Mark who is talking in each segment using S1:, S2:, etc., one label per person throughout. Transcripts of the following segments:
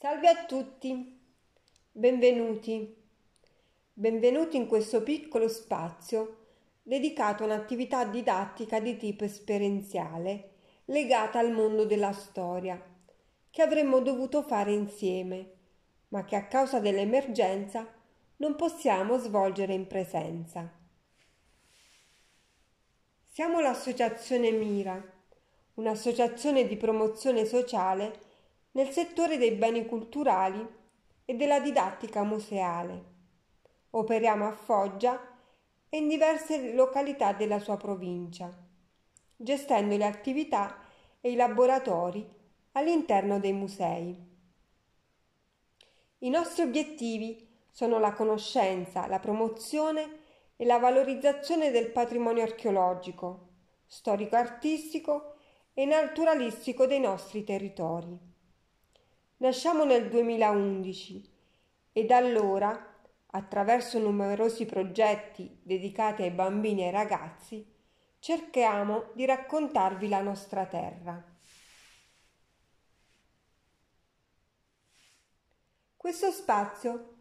S1: Salve a tutti, benvenuti, benvenuti in questo piccolo spazio dedicato a un'attività didattica di tipo esperienziale legata al mondo della storia, che avremmo dovuto fare insieme, ma che a causa dell'emergenza non possiamo svolgere in presenza. Siamo l'associazione Mira, un'associazione di promozione sociale nel settore dei beni culturali e della didattica museale. Operiamo a Foggia e in diverse località della sua provincia, gestendo le attività e i laboratori all'interno dei musei. I nostri obiettivi sono la conoscenza, la promozione e la valorizzazione del patrimonio archeologico, storico-artistico e naturalistico dei nostri territori. Nasciamo nel 2011 e da allora, attraverso numerosi progetti dedicati ai bambini e ai ragazzi, cerchiamo di raccontarvi la nostra terra. Questo spazio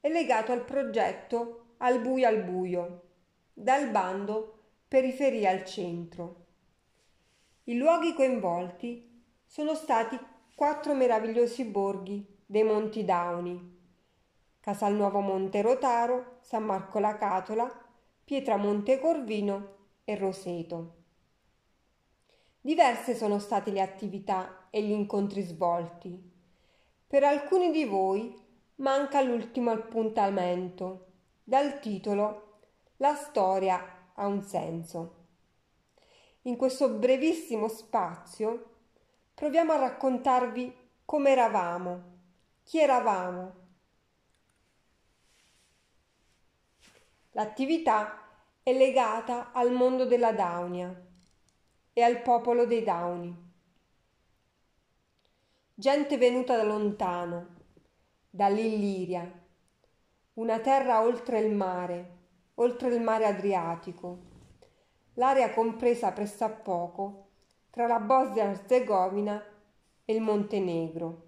S1: è legato al progetto Al buio al buio, dal bando Periferia al centro. I luoghi coinvolti sono stati quattro meravigliosi borghi dei Monti Dauni, Casalnuovo Monte Rotaro, San Marco la Catola, Pietramonte Corvino e Roseto. Diverse sono state le attività e gli incontri svolti. Per alcuni di voi manca l'ultimo appuntamento, dal titolo La storia ha un senso. In questo brevissimo spazio proviamo a raccontarvi come eravamo, chi eravamo. L'attività è legata al mondo della Daunia e al popolo dei Dauni. Gente venuta da lontano, dall'Illiria, una terra oltre il mare, oltre il mare Adriatico. L'area compresa pressappoco tra la Bosnia-Herzegovina e il Montenegro.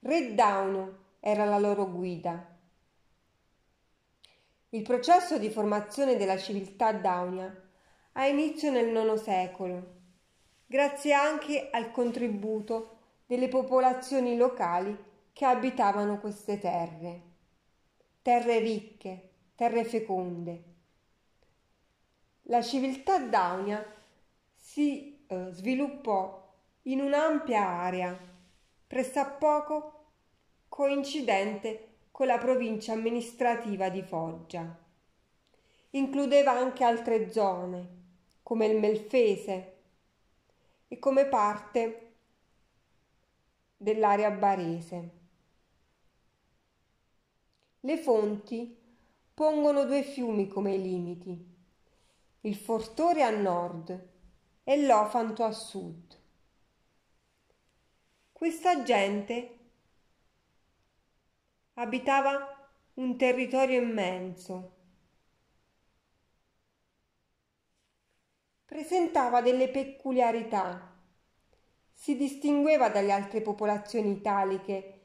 S1: Re Dauno era la loro guida. Il processo di formazione della civiltà daunia ha inizio nel IX secolo, grazie anche al contributo delle popolazioni locali che abitavano queste terre, terre ricche, terre feconde. La civiltà daunia si eh, sviluppò in un'ampia area, pressappoco coincidente con la provincia amministrativa di Foggia. Includeva anche altre zone, come il Melfese e come parte dell'area barese. Le fonti pongono due fiumi come limiti, il Fortore a nord e l'Ofanto a sud. Questa gente abitava un territorio immenso. Presentava delle peculiarità. Si distingueva dalle altre popolazioni italiche,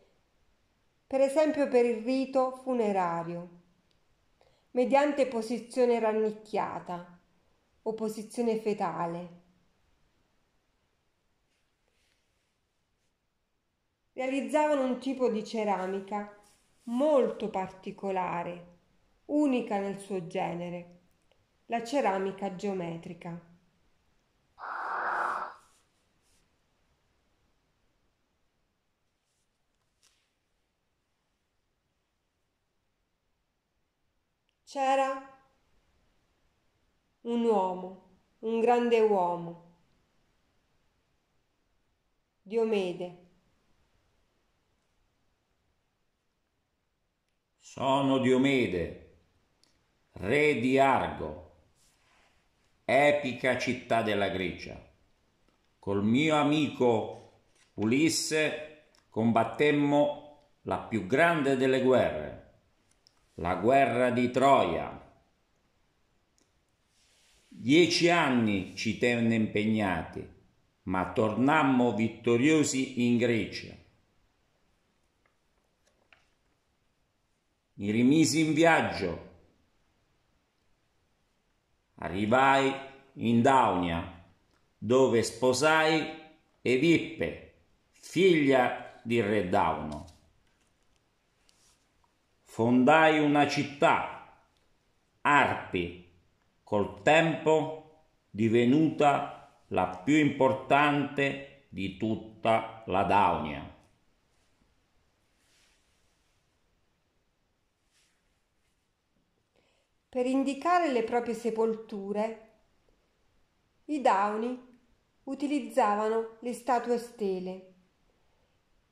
S1: per esempio per il rito funerario, mediante posizione rannicchiata o posizione fetale. realizzavano un tipo di ceramica molto particolare, unica nel suo genere, la ceramica geometrica. C'era un uomo, un grande uomo, Diomede
S2: sono Diomede, re di Argo, epica città della Grecia. Col mio amico Ulisse combattemmo la più grande delle guerre, la guerra di Troia. Dieci anni ci tenne impegnati, ma tornammo vittoriosi in Grecia mi rimisi in viaggio. Arrivai in Daunia, dove sposai Edippe, figlia di re Dauno. Fondai una città, Arpi, col tempo divenuta la più importante di tutta la Daunia.
S1: per indicare le proprie sepolture, i dauni utilizzavano le statue stele,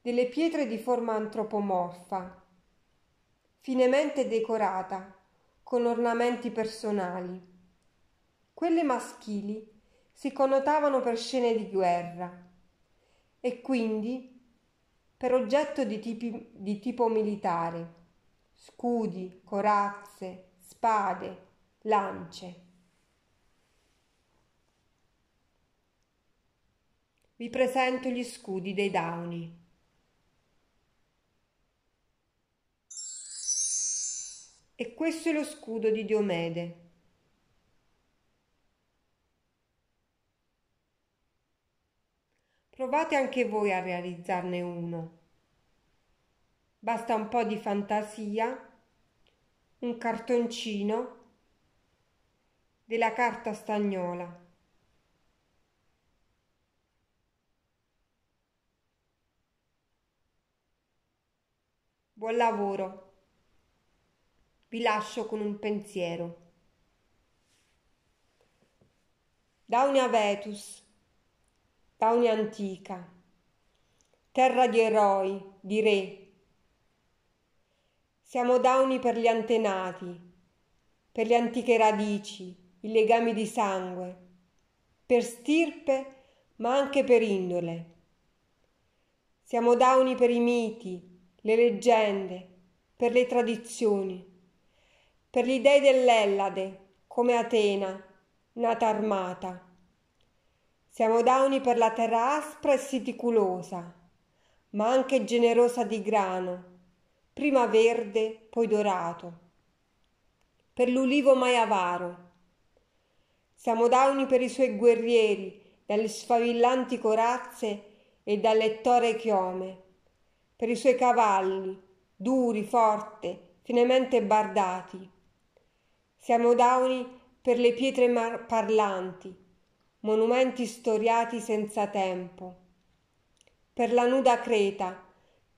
S1: delle pietre di forma antropomorfa, finemente decorata con ornamenti personali. Quelle maschili si connotavano per scene di guerra e quindi per oggetto di, tipi, di tipo militare, scudi, corazze, spade, lance. Vi presento gli scudi dei Dauni. E questo è lo scudo di Diomede. Provate anche voi a realizzarne uno. Basta un po' di fantasia un cartoncino della carta stagnola. Buon lavoro, vi lascio con un pensiero. Daunia Vetus, Daunia antica, terra di eroi, di re, siamo dauni per gli antenati, per le antiche radici, i legami di sangue, per stirpe ma anche per indole. Siamo dauni per i miti, le leggende, per le tradizioni, per gli dei dell'Ellade, come Atena, nata armata. Siamo dauni per la terra aspra e siticulosa, ma anche generosa di grano, prima verde, poi dorato, per l'ulivo mai avaro. Siamo dauni per i suoi guerrieri, dalle sfavillanti corazze e dalle tore chiome, per i suoi cavalli, duri, forte, finemente bardati. Siamo dauni per le pietre mar- parlanti, monumenti storiati senza tempo, per la nuda creta,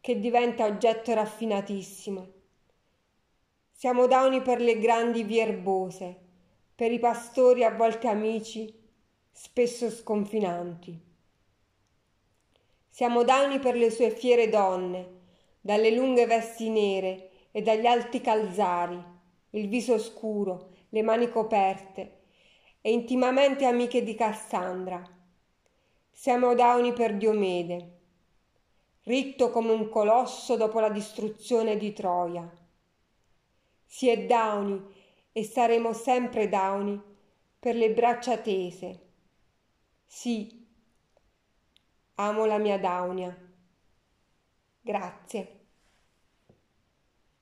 S1: che diventa oggetto raffinatissimo. Siamo dauni per le grandi vie erbose, per i pastori a volte amici, spesso sconfinanti. Siamo dauni per le sue fiere donne, dalle lunghe vesti nere e dagli alti calzari, il viso scuro, le mani coperte e intimamente amiche di Cassandra. Siamo dauni per Diomede ritto come un colosso dopo la distruzione di Troia. Si è Dauni e saremo sempre Dauni per le braccia tese. Sì, amo la mia Daunia. Grazie.